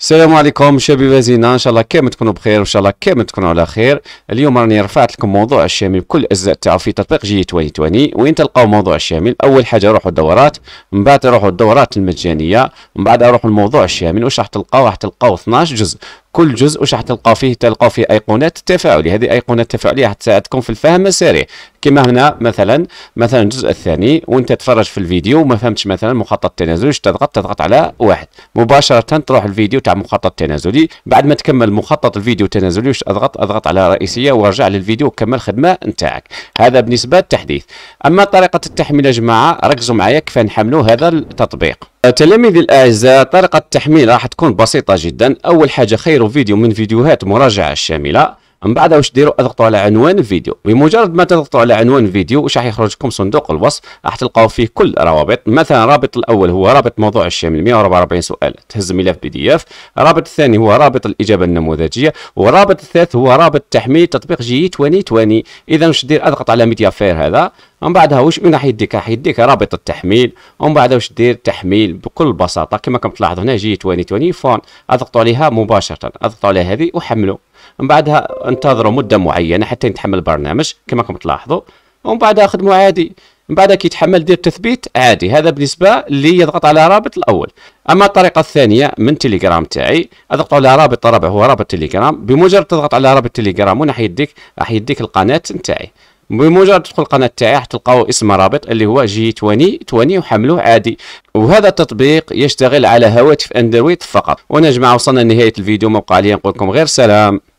السلام عليكم شبيبة زينة ان شاء الله كامل تكونوا بخير وان شاء الله كامل تكونوا على خير اليوم راني رفعت لكم موضوع الشامل بكل الاجزاء تاعو في تطبيق جي 2020 وين تلقاو موضوع الشامل اول حاجه روحوا الدورات من بعد روحوا الدورات المجانيه من بعد روحوا الموضوع الشامل واش راح تلقاو راح تلقاو 12 جزء كل جزء واش راح تلقاو فيه تلقاو فيه ايقونات تفاعلي هذه ايقونات تفاعلية راح تساعدكم في الفهم السريع كما هنا مثلا مثلا الجزء الثاني وانت تتفرج في الفيديو وما فهمتش مثلا مخطط التنازلي تضغط تضغط على واحد مباشرة تروح الفيديو تاع مخطط تنازلي بعد ما تكمل مخطط الفيديو التنازلي واش اضغط اضغط على رئيسية وارجع للفيديو وكمل الخدمة نتاعك هذا بالنسبة للتحديث اما طريقة التحميل يا جماعة ركزوا معايا كيف نحملوا هذا التطبيق تلاميذي الاعزاء طريقة التحميل راح تكون بسيطة جدا اول حاجة خير فيديو من فيديوهات مراجعة شاملة من بعد واش ديروا اضغطوا على عنوان الفيديو بمجرد ما تضغطوا على عنوان الفيديو واش راح يخرج لكم صندوق الوصف راح تلقاو فيه كل الروابط مثلا الرابط الاول هو رابط موضوع الشامل 144 سؤال تهز ملف بي دي اف الرابط الثاني هو رابط الاجابه النموذجيه والرابط الثالث هو رابط تحميل تطبيق جي 2020 اذا واش دير اضغط على ميديا فير هذا ومن بعدها واش من راح يديك راح يديك رابط التحميل ومن بعدها واش دير تحميل بكل بساطه كما كم تلاحظوا هنا جي 2020 فون اضغطوا عليها مباشره اضغطوا على هذه وحملوا من بعدها انتظروا مده معينه حتى يتحمل البرنامج كما كم تلاحظوا ومن بعدها خدموا عادي من بعدها كي يتحمل دير تثبيت عادي هذا بالنسبه اللي يضغط على رابط الاول اما الطريقه الثانيه من تليجرام تاعي اضغط على رابط رابع هو رابط تليجرام بمجرد تضغط على رابط تليجرام ونحي يديك راح يديك القناه تاعي بمجرد تدخل القناه تاعي راح تلقاو اسم رابط اللي هو جي 20 20 وحملوه عادي وهذا التطبيق يشتغل على هواتف اندرويد فقط ونجمع وصلنا لنهايه الفيديو موقع لي نقول لكم غير سلام